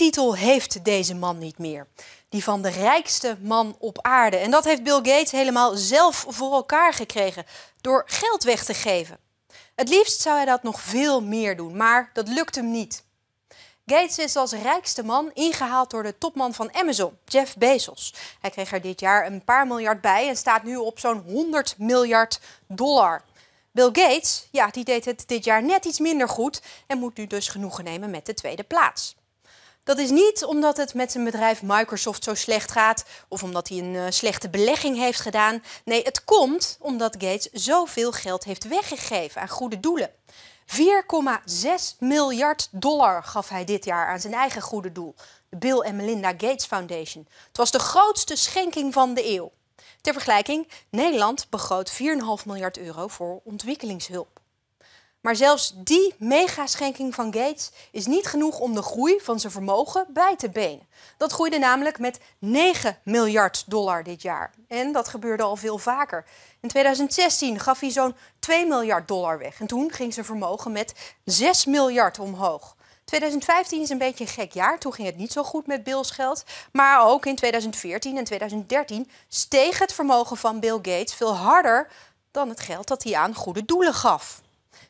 titel heeft deze man niet meer. Die van de rijkste man op aarde. En dat heeft Bill Gates helemaal zelf voor elkaar gekregen door geld weg te geven. Het liefst zou hij dat nog veel meer doen, maar dat lukt hem niet. Gates is als rijkste man ingehaald door de topman van Amazon, Jeff Bezos. Hij kreeg er dit jaar een paar miljard bij en staat nu op zo'n 100 miljard dollar. Bill Gates, ja, die deed het dit jaar net iets minder goed en moet nu dus genoegen nemen met de tweede plaats. Dat is niet omdat het met zijn bedrijf Microsoft zo slecht gaat of omdat hij een eh, slechte belegging heeft gedaan. Nee, het komt omdat Gates zoveel geld heeft weggegeven aan goede doelen. 4,6 miljard dollar gaf hij dit jaar aan zijn eigen goede doel, de Bill en Melinda Gates Foundation. Het was de grootste schenking van de eeuw. Ter vergelijking, Nederland begroot 4,5 miljard euro voor ontwikkelingshulp. Maar zelfs die megaschenking van Gates is niet genoeg om de groei van zijn vermogen bij te benen. Dat groeide namelijk met 9 miljard dollar dit jaar. En dat gebeurde al veel vaker. In 2016 gaf hij zo'n 2 miljard dollar weg. En toen ging zijn vermogen met 6 miljard omhoog. 2015 is een beetje een gek jaar. Toen ging het niet zo goed met Bills geld. Maar ook in 2014 en 2013 steeg het vermogen van Bill Gates veel harder dan het geld dat hij aan goede doelen gaf.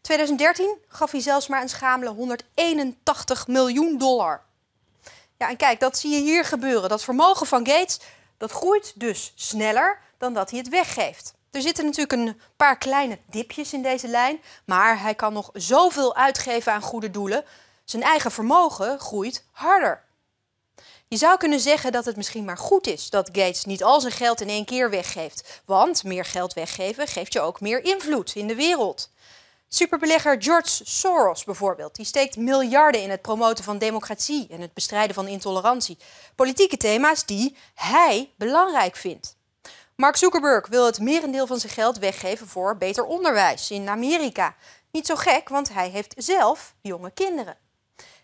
2013 gaf hij zelfs maar een schamele 181 miljoen dollar. Ja, en kijk, dat zie je hier gebeuren. Dat vermogen van Gates dat groeit dus sneller dan dat hij het weggeeft. Er zitten natuurlijk een paar kleine dipjes in deze lijn, maar hij kan nog zoveel uitgeven aan goede doelen. Zijn eigen vermogen groeit harder. Je zou kunnen zeggen dat het misschien maar goed is dat Gates niet al zijn geld in één keer weggeeft, want meer geld weggeven geeft je ook meer invloed in de wereld. Superbelegger George Soros bijvoorbeeld, die steekt miljarden in het promoten van democratie en het bestrijden van intolerantie. Politieke thema's die hij belangrijk vindt. Mark Zuckerberg wil het merendeel van zijn geld weggeven voor beter onderwijs in Amerika. Niet zo gek, want hij heeft zelf jonge kinderen.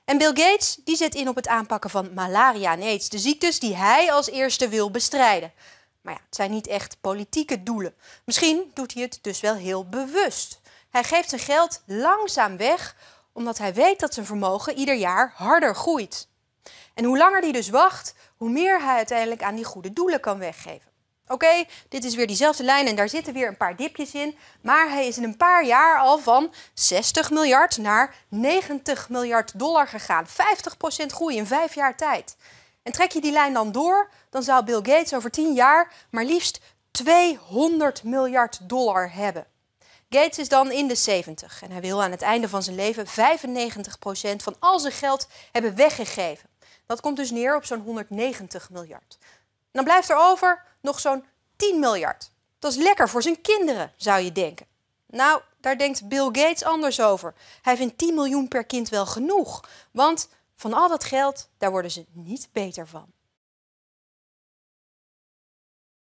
En Bill Gates die zet in op het aanpakken van malaria en aids, de ziektes die hij als eerste wil bestrijden. Maar ja, het zijn niet echt politieke doelen. Misschien doet hij het dus wel heel bewust. Hij geeft zijn geld langzaam weg, omdat hij weet dat zijn vermogen ieder jaar harder groeit. En hoe langer hij dus wacht, hoe meer hij uiteindelijk aan die goede doelen kan weggeven. Oké, dit is weer diezelfde lijn en daar zitten weer een paar dipjes in. Maar hij is in een paar jaar al van 60 miljard naar 90 miljard dollar gegaan. 50% groei in vijf jaar tijd. En trek je die lijn dan door, dan zou Bill Gates over 10 jaar maar liefst 200 miljard dollar hebben. Gates is dan in de 70 en hij wil aan het einde van zijn leven 95% van al zijn geld hebben weggegeven. Dat komt dus neer op zo'n 190 miljard. dan blijft er over nog zo'n 10 miljard. Dat is lekker voor zijn kinderen, zou je denken. Nou, daar denkt Bill Gates anders over. Hij vindt 10 miljoen per kind wel genoeg, want van al dat geld, daar worden ze niet beter van.